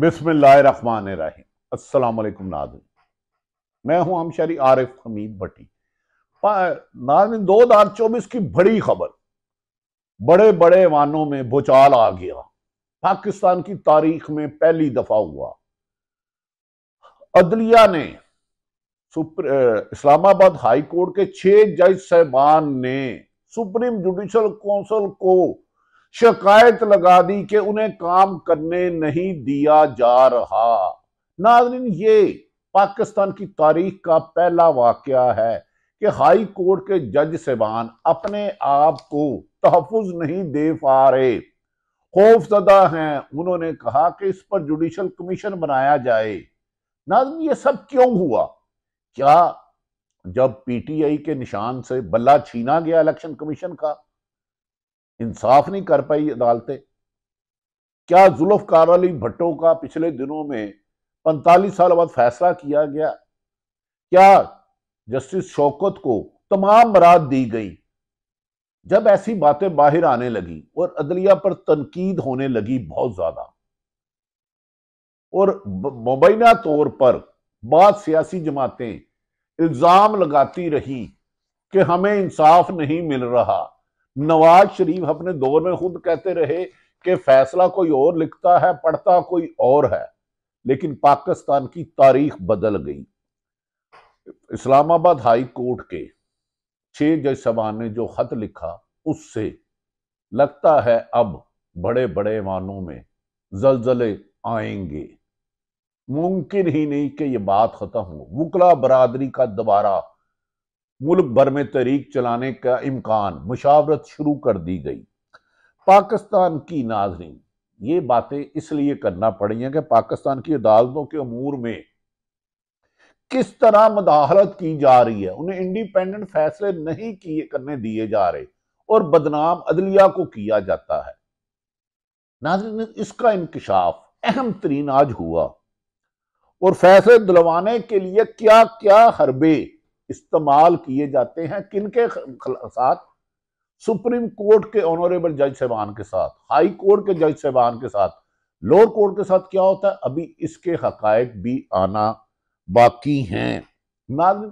बिसमान असलकुम नाजन मैं हूं आमशरी आरिफ हमीद भट्टी नाजन दो हजार चौबीस की बड़ी खबर बड़े बड़े वानों में भूचाल आ गया पाकिस्तान की तारीख में पहली दफा हुआ अदलिया ने सुप्र इस्लामाबाद हाई कोर्ट के छह जज साहबान ने सुप्रीम जुडिशल काउंसिल को शिकायत लगा दी कि उन्हें काम करने नहीं दिया जा रहा नाजरीन ये पाकिस्तान की तारीख का पहला वाक है कि हाई कोर्ट के जज सेबान अपने आप को तहफुज नहीं दे पा रहे खौफजदा हैं उन्होंने कहा कि इस पर जुडिशल कमीशन बनाया जाए नाजन ये सब क्यों हुआ क्या जब पीटीआई के निशान से बल्ला छीना गया इलेक्शन कमीशन का इंसाफ नहीं कर पाई अदालतें क्या जुल्फकार अली भट्टो का पिछले दिनों में पैंतालीस साल बाद फैसला किया गया क्या जस्टिस शौकत को तमाम मराद दी गई जब ऐसी बातें बाहर आने लगी और अदलिया पर तनकीद होने लगी बहुत ज्यादा और मुबैना तौर पर बाद सियासी जमातें इल्जाम लगाती रही कि हमें इंसाफ नहीं मिल रहा नवाज शरीफ अपने दौर में खुद कहते रहे कि फैसला कोई और लिखता है पढ़ता कोई और है लेकिन पाकिस्तान की तारीख बदल गई इस्लामाबाद हाई कोर्ट के छह जज साहबान ने जो खत लिखा उससे लगता है अब बड़े बड़े मानों में जलजले आएंगे मुमकिन ही नहीं कि ये बात खत्म हो वकला बरादरी का दोबारा मुल्क भर में तहरीक चलाने का इम्कान मुशावरत शुरू कर दी गई पाकिस्तान की नाजरीन ये बातें इसलिए करना पड़ी हैं कि पाकिस्तान की अदालतों के अमूर में किस तरह मदाहलत की जा रही है उन्हें इंडिपेंडेंट फैसले नहीं किए करने दिए जा रहे और बदनाम अदलिया को किया जाता है नाजरीन इसका इंकशाफ अहम तरीन आज हुआ और फैसले दिलवाने के लिए क्या क्या हरबे इस्तेमाल किए जाते हैं किन के साथ सुप्रीम कोर्ट के ऑनरेबल जज साहबान के साथ हाई कोर्ट के जज साहबान के साथ लोअर कोर्ट के साथ क्या होता है अभी इसके हकायक भी आना बाकी हैं नाजन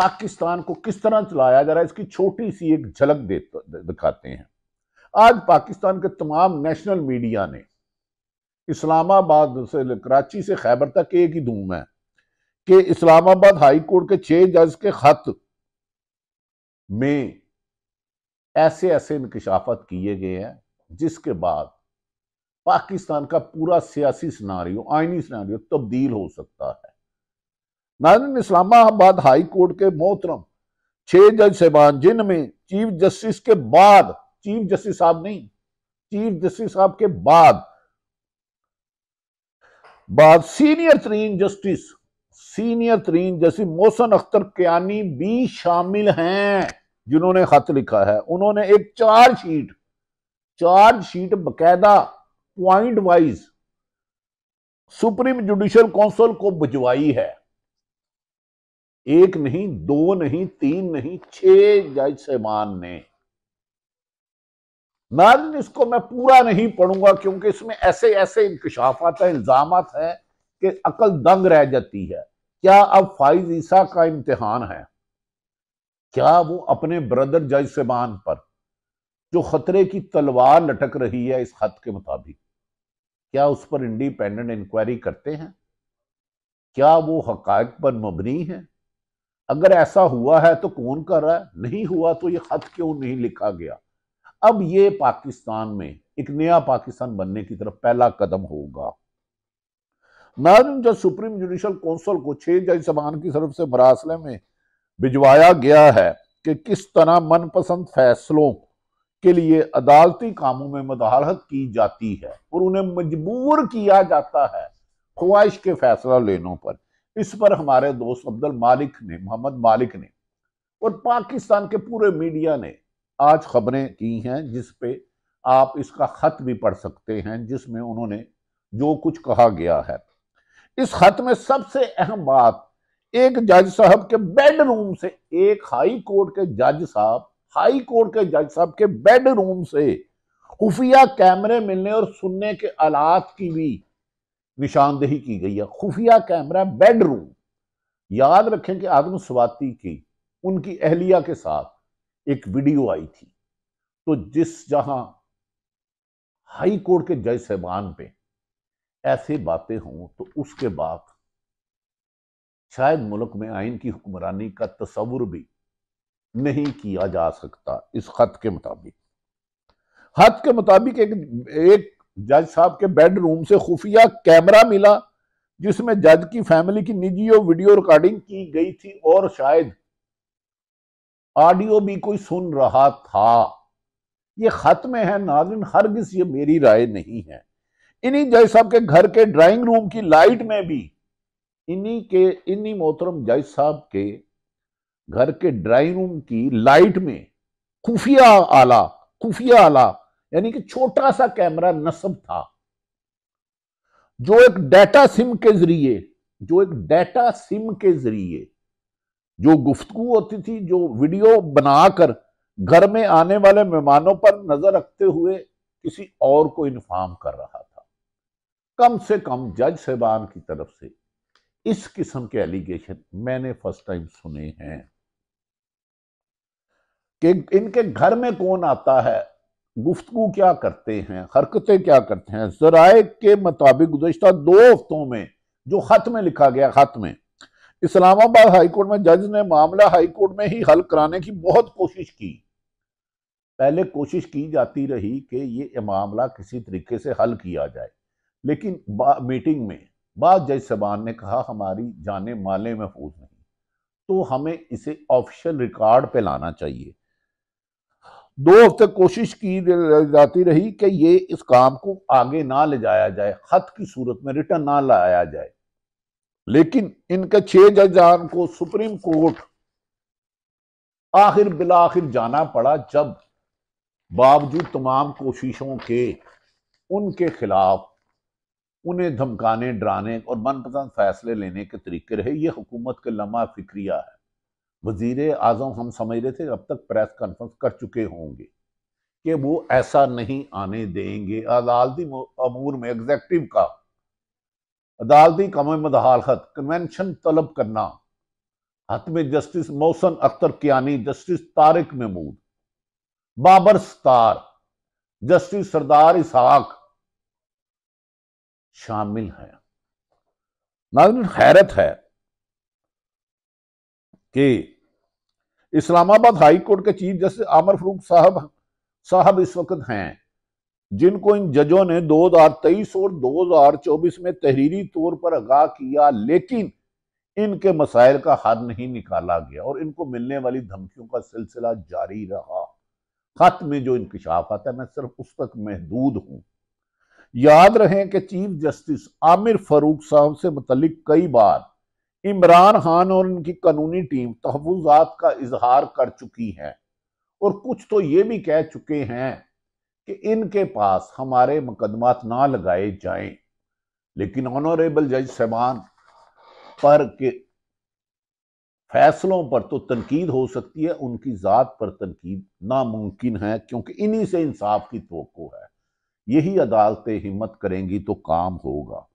पाकिस्तान को किस तरह चलाया जा रहा है इसकी छोटी सी एक झलक दिखाते हैं आज पाकिस्तान के तमाम नेशनल मीडिया ने इस्लामाबाद से कराची से खैबर तक एक ही धूम है कि इस्लामाबाद हाई कोर्ट के छह जज के खत में ऐसे ऐसे इंकशाफत किए गए हैं जिसके बाद पाकिस्तान का पूरा सियासी सिनारी आइनी सिनारी तब्दील हो सकता है नाजन इस्लामाबाद हाई कोर्ट के मोहतरम छह जज साहबान जिनमें चीफ जस्टिस के बाद चीफ जस्टिस साहब नहीं चीफ जस्टिस साहब के बाद बाद सीनियर तरीन जस्टिस सीनियर तरीन जैसे मोहसन अख्तर क्यानी भी शामिल हैं जिन्होंने खत लिखा है उन्होंने एक चार्ज शीट चार्ज शीट बकायदा point wise supreme judicial council को भिजवाई है एक नहीं दो नहीं तीन नहीं छह जज साहबान ने नाजन इसको मैं पूरा नहीं पढ़ूंगा क्योंकि इसमें ऐसे ऐसे इंकशाफात हैं इल्जाम हैं कि अकल दंग रह जाती है क्या अब फाइज ईसा का इम्तहान है क्या वो अपने ब्रदर जयसबान पर जो खतरे की तलवार लटक रही है इस खत के मुताबिक क्या उस पर इंडिपेंडेंट इंक्वायरी करते हैं क्या वो हकायक पर मबनी है अगर ऐसा हुआ है तो कौन कर रहा है नहीं हुआ तो ये खत क्यों नहीं लिखा गया अब ये पाकिस्तान में एक नया पाकिस्तान बनने की तरफ पहला कदम होगा नाजिम जब सुप्रीम जुडिशल कौंसिल को छह जज समान की तरफ से मरासले में भिजवाया गया है कि किस तरह मनपसंद फैसलों के लिए अदालती कामों में मदाहत की जाती है और उन्हें मजबूर किया जाता है ख्वाहिश के फैसला लेने पर इस पर हमारे दोस्त अब्दुल मालिक ने मोहम्मद मालिक ने और पाकिस्तान के पूरे मीडिया ने आज खबरें की हैं जिस पे आप इसका ख़त भी पढ़ सकते हैं जिसमें उन्होंने जो कुछ कहा गया है इस खत में सबसे अहम बात एक जज साहब के बेडरूम से एक हाई कोर्ट के जज साहब हाई कोर्ट के जज साहब के बेडरूम से खुफिया कैमरे मिलने और सुनने के आलात की भी निशानदेही की गई है खुफिया कैमरा बेडरूम याद रखें कि आदम स्वाति की उनकी अहलिया के साथ एक वीडियो आई थी तो जिस जहां हाई कोर्ट के जज साहबान पे ऐसी बातें हों तो उसके बाद शायद मुल्क में आइन की हुक्मरानी का तस्वुर भी नहीं किया जा सकता इस खत के मुताबिक खत के मुताबिक एक एक जज साहब के बेडरूम से खुफिया कैमरा मिला जिसमें जज की फैमिली की निजी और वीडियो रिकॉर्डिंग की गई थी और शायद ऑडियो भी कोई सुन रहा था ये खत में है नाजिन हरगिज ये मेरी राय नहीं है इन्हीं जय साहब के घर के ड्राइंग रूम की लाइट में भी इन्हीं के इन्हीं मोहतरम जज साहब के घर के ड्राइंग रूम की लाइट में खुफिया आला खुफिया आला यानी कि छोटा सा कैमरा नस्ब था जो एक डेटा सिम के जरिए जो एक डेटा सिम के जरिए जो गुफ्तगु होती थी जो वीडियो बनाकर घर में आने वाले मेहमानों पर नजर रखते हुए किसी और को इन्फॉर्म कर रहा कम से कम जज साहबान की तरफ से इस किस्म के एलिगेशन मैंने फर्स्ट टाइम सुने हैं कि इनके घर में कौन आता है गुफ्तु क्या करते हैं हरकतें क्या करते हैं जराए के मुताबिक गुजशत दो हफ्तों में जो खत में लिखा गया खत में इस्लामाबाद हाईकोर्ट में जज ने मामला हाईकोर्ट में ही हल कराने की बहुत कोशिश की पहले कोशिश की जाती रही कि ये मामला किसी तरीके से हल किया जाए लेकिन मीटिंग में बाद जज सबान ने कहा हमारी जाने माले महफूज नहीं तो हमें इसे ऑफिशियल रिकॉर्ड पे लाना चाहिए दो हफ्ते कोशिश की जाती रही कि ये इस काम को आगे ना ले जाया जाए खत की सूरत में रिटर्न ना लाया जाए लेकिन इनके छह जजान को सुप्रीम कोर्ट आखिर बिलाखिर जाना पड़ा जब बावजूद तमाम कोशिशों के उनके खिलाफ उन्हें धमकाने डराने और मनपसंद फैसले लेने के तरीके रहे ये हुकूमत के लम्हा फिक्रिया है वजीर आजम हम समझ रहे थे अब तक प्रेस कॉन्फ्रेंस कर चुके होंगे कि वो ऐसा नहीं आने देंगे अदालती अमूर में एग्जेक्टिव का अदालती कम मदालत कन्वेंशन तलब करना हतम justice Mohsin Akhtar Kiyani justice Tariq Mahmood Babar Sattar justice Sardar Ishaq शामिल हैं नाजन हैरत है कि इस्लामाबाद हाई कोर्ट के चीफ जस्टिस आमर फरूक साहब साहब इस वक्त हैं जिनको इन जजों ने 2023 और 2024 में तहरीरी तौर पर आगाह किया लेकिन इनके मसाइल का हल नहीं निकाला गया और इनको मिलने वाली धमकियों का सिलसिला जारी रहा खत में जो इंकशाफ आता है मैं सिर्फ उस तक महदूद हूं याद रहें कि चीफ जस्टिस आमिर फरूक साहब से मतलब कई बार इमरान खान और उनकी कानूनी टीम तहफात का इजहार कर चुकी है और कुछ तो ये भी कह चुके हैं कि इनके पास हमारे मुकदमा ना लगाए जाए लेकिन ऑनरेबल जज साहबान पर के फैसलों पर तो तनकीद हो सकती है उनकी ज़ात पर तनकीद नामुमकिन है क्योंकि इन्हीं से इंसाफ की तो है यही अदालतें हिम्मत करेंगी तो काम होगा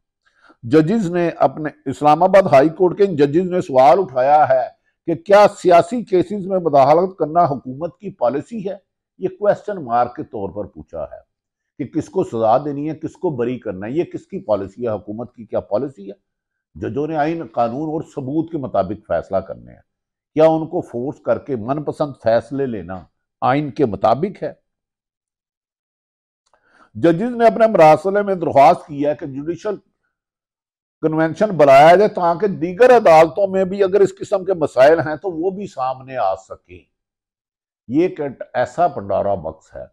जजेस ने अपने इस्लामाबाद हाई कोर्ट के जजेस ने सवाल उठाया है कि क्या सियासी केसेस में मुदाहलत करना हुकूमत की पॉलिसी है ये क्वेश्चन मार्क के तौर पर पूछा है कि किसको सजा देनी है किसको बरी करना है ये किसकी पॉलिसी है हुकूमत की क्या पॉलिसी है जजों ने आइन कानून और सबूत के मुताबिक फैसला करने हैं क्या उनको फोर्स करके मनपसंद फैसले लेना आइन के मुताबिक है जजिस ने अपने मरासले में दरख्वास्त किया कि जुडिशल कन्वेंशन बनाया जाए ताकि दीगर अदालतों में भी अगर इस किस्म के मसाइल हैं तो वो भी सामने आ सके ये एक ऐसा पंडारा बक्स है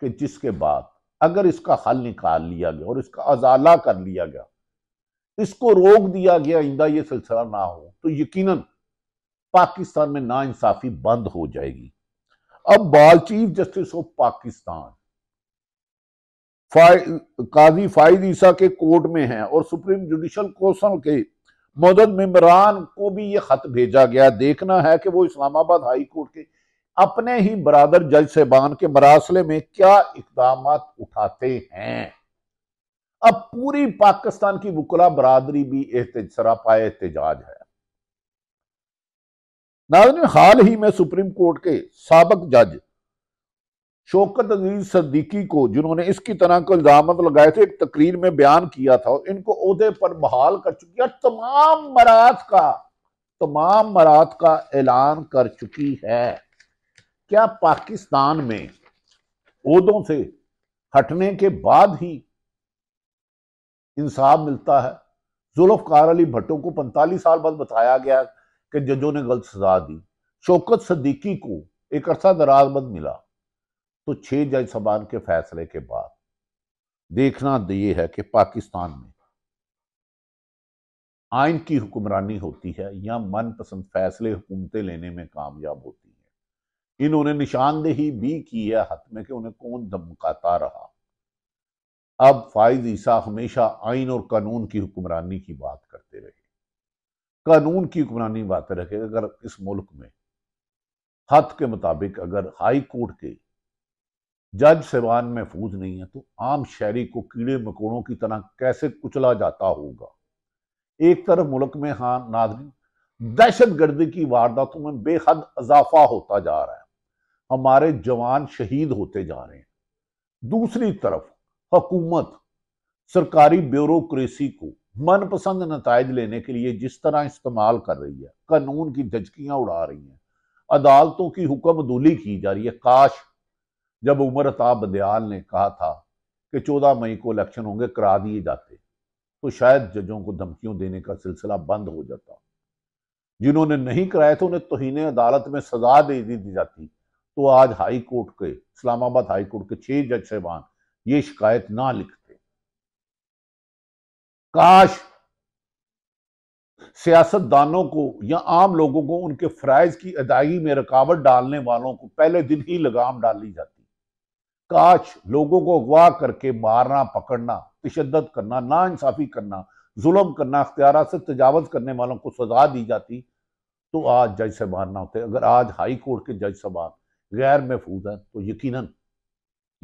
कि जिसके बाद अगर इसका हल निकाल लिया गया और इसका अजाला कर लिया गया इसको रोक दिया गया आइंदा ये सिलसिला ना हो तो यकीनन पाकिस्तान में ना इंसाफी बंद हो जाएगी अब बाल chief justice of Pakistan Qazi Faez Isa के कोर्ट में है और सुप्रीम जुडिशल कौंसल के मदद मम्बरान को भी ये खत भेजा गया देखना है कि वो इस्लामाबाद हाई कोर्ट के अपने ही बरदर जज सेबान के मरासले में क्या इकदाम उठाते हैं अब पूरी पाकिस्तान की वकला बरदरी भी सरापा एहतजाज है नाजन हाल ही में सुप्रीम कोर्ट के सबक जज शौकत अजीज सद्दीकी को जिन्होंने इसकी तरह को इल्जाम लगाए थे एक तकरीर में बयान किया था और इनको अहदे पर बहाल कर चुकी है तमाम मरात का तमाम मरात का ऐलान कर चुकी है क्या पाकिस्तान में उहदों से हटने के बाद ही इंसाफ मिलता है जुल्फकार अली भट्टो को पैंतालीस साल बाद बताया गया कि जजों ने गलत सजा दी शौकत सदीकी को एक अरसा दराज बद मिला तो छह जज सबान के फैसले के बाद देखना ये है कि पाकिस्तान में आइन की हुक्मरानी होती है या मनपसंद फैसले हुकूमतें लेने में कामयाब होती हैं इन्होंने निशानदेही भी की है हथ में कि उन्हें कौन धमकाता रहा अब फाइज ईसा हमेशा आइन और कानून की हुक्मरानी की बात करते रहे कानून की हुक्मरानी बात रखे अगर इस मुल्क में हथ के मुताबिक अगर हाई कोर्ट के जज सेवान महफूज नहीं है तो आम शहरी को कीड़े मकोड़ों की तरह कैसे कुचला जाता होगा एक तरफ मुल्क में हाँ नागरिक दहशत गर्दी की वारदातों में बेहद इजाफा होता जा रहा है हमारे जवान शहीद होते जा रहे हैं दूसरी तरफ हकूमत सरकारी ब्यूरोक्रेसी को मनपसंद नतज लेने के लिए जिस तरह इस्तेमाल कर रही है कानून की धजकियां उड़ा रही हैं अदालतों की हुक्म दूली की जा रही है काश जब उमर अताब बदयाल ने कहा था कि चौदह मई को इलेक्शन होंगे करा दिए जाते तो शायद जजों को धमकियों देने का सिलसिला बंद हो जाता जिन्होंने नहीं कराए थे उन्हें तोहने अदालत में सजा दे दी दी जाती तो आज हाई कोर्ट के इस्लामाबाद हाई कोर्ट के छह जज साहबान ये शिकायत ना लिखते काश सियासतदानों को या आम लोगों को उनके फ्राइज की अदायगी में रुकावट डालने वालों को पहले दिन ही लगाम डाली जाती काश लोगों को अगवा करके मारना पकड़ना तशद करना नाानसाफ़ी करना जुल्म करना अख्तियार से तजावज़ करने वालों को सजा दी जाती तो आज जज साहबान ना होते अगर आज हाई कोर्ट के जज साहबान गैर महफूज हैं तो यकीन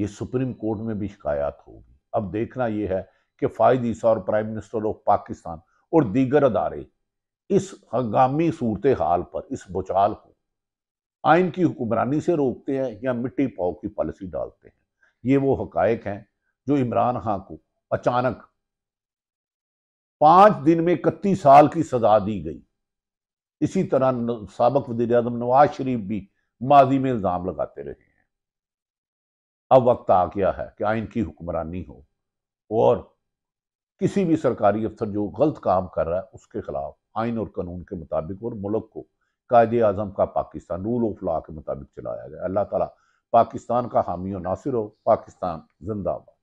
ये सुप्रीम कोर्ट में भी शिकायत होगी अब देखना यह है कि फायद ईसा और प्राइम मिनिस्टर ऑफ पाकिस्तान और दीगर अदारे इस हंगामी सूरत हाल पर इस भूचाल को आइन की हुक्मरानी से रोकते हैं या मिट्टी पाव की पॉलिसी डालते हैं ये वो हकायक हैं जो इमरान खां को अचानक पांच दिन में इकतीस साल की सजा दी गई इसी तरह सबक वजी अजम नवाज शरीफ भी माजी में इल्ज़ाम लगाते रहे हैं अब वक्त आ गया है कि आइन की हुक्मरानी हो और किसी भी सरकारी अफसर जो गलत काम कर रहा है उसके खिलाफ आइन और कानून के मुताबिक और मुल्क को कायद अजम का पाकिस्तान रूल ऑफ लॉ के मुताबिक चलाया गया अल्लाह ताला पाकिस्तान का हामी नासिर हो पाकिस्तान जिंदाबाद